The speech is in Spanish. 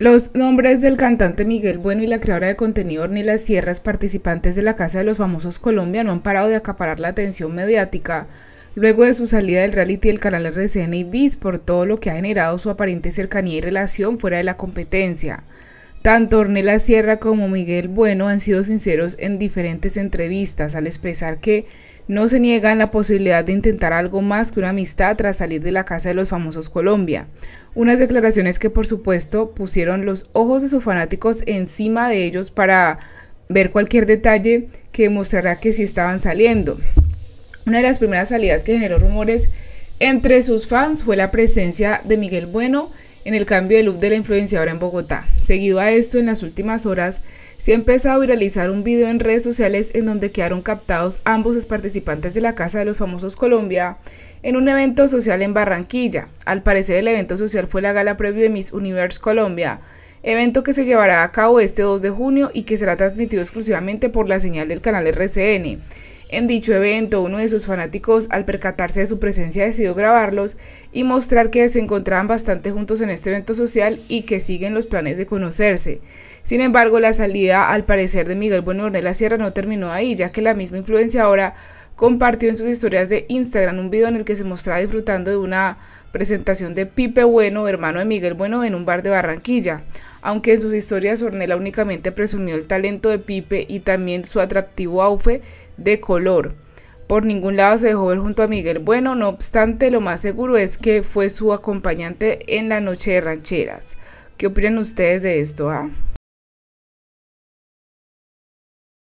Los nombres del cantante Miguel Bueno y la creadora de contenido Ornilas Sierras, participantes de la Casa de los Famosos Colombia, no han parado de acaparar la atención mediática luego de su salida del reality del canal RCN y BIS por todo lo que ha generado su aparente cercanía y relación fuera de la competencia. Tanto Ornella Sierra como Miguel Bueno han sido sinceros en diferentes entrevistas al expresar que no se niegan la posibilidad de intentar algo más que una amistad tras salir de la casa de los famosos Colombia. Unas declaraciones que por supuesto pusieron los ojos de sus fanáticos encima de ellos para ver cualquier detalle que mostrará que sí estaban saliendo. Una de las primeras salidas que generó rumores entre sus fans fue la presencia de Miguel Bueno, en el cambio de look de la influenciadora en Bogotá. Seguido a esto, en las últimas horas se ha empezado a viralizar un video en redes sociales en donde quedaron captados ambos participantes de la Casa de los Famosos Colombia en un evento social en Barranquilla. Al parecer el evento social fue la gala previo de Miss Universe Colombia, evento que se llevará a cabo este 2 de junio y que será transmitido exclusivamente por la señal del canal RCN. En dicho evento, uno de sus fanáticos, al percatarse de su presencia, decidió grabarlos y mostrar que se encontraban bastante juntos en este evento social y que siguen los planes de conocerse. Sin embargo, la salida, al parecer, de Miguel Bueno de la Sierra no terminó ahí, ya que la misma influencia ahora compartió en sus historias de Instagram un video en el que se mostraba disfrutando de una presentación de Pipe Bueno, hermano de Miguel Bueno, en un bar de Barranquilla. Aunque en sus historias Ornella únicamente presumió el talento de Pipe y también su atractivo aufe de color. Por ningún lado se dejó ver junto a Miguel Bueno, no obstante, lo más seguro es que fue su acompañante en la noche de rancheras. ¿Qué opinan ustedes de esto? Ah?